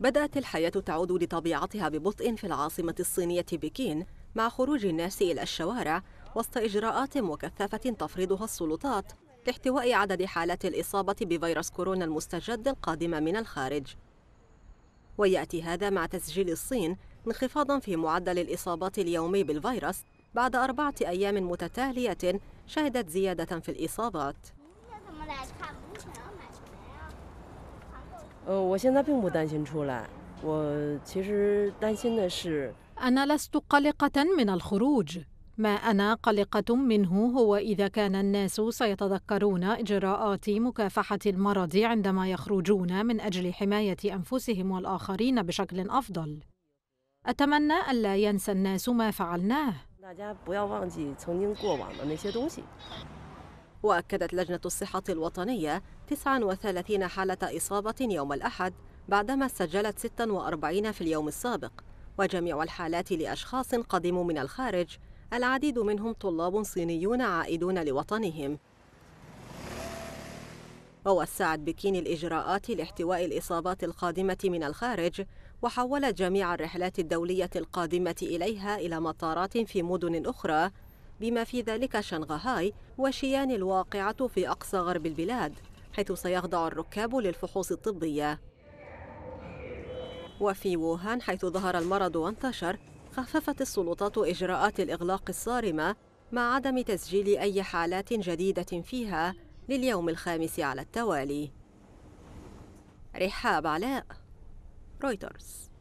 بدأت الحياة تعود لطبيعتها ببطء في العاصمة الصينية بكين مع خروج الناس إلى الشوارع وسط إجراءات مكثفة تفرضها السلطات لاحتواء عدد حالات الإصابة بفيروس كورونا المستجد القادمة من الخارج ويأتي هذا مع تسجيل الصين انخفاضا في معدل الإصابات اليومي بالفيروس بعد أربعة أيام متتالية شهدت زيادة في الإصابات أنا لست قلقة من الخروج. ما أنا قلقة منه هو إذا كان الناس سيتذكرون إجراءات مكافحة المرض عندما يخرجون من أجل حماية أنفسهم والآخرين بشكل أفضل. أتمنى ألا ينسى الناس ما فعلناه. وأكدت لجنة الصحة الوطنية 39 حالة إصابة يوم الأحد بعدما سجلت 46 في اليوم السابق وجميع الحالات لأشخاص قدموا من الخارج العديد منهم طلاب صينيون عائدون لوطنهم ووسعت بكين الإجراءات لاحتواء الإصابات القادمة من الخارج وحولت جميع الرحلات الدولية القادمة إليها إلى مطارات في مدن أخرى بما في ذلك شنغهاي وشيان الواقعة في أقصى غرب البلاد حيث سيخضع الركاب للفحوص الطبية وفي ووهان حيث ظهر المرض وانتشر خففت السلطات إجراءات الإغلاق الصارمة مع عدم تسجيل أي حالات جديدة فيها لليوم الخامس على التوالي رحاب علاء رويترز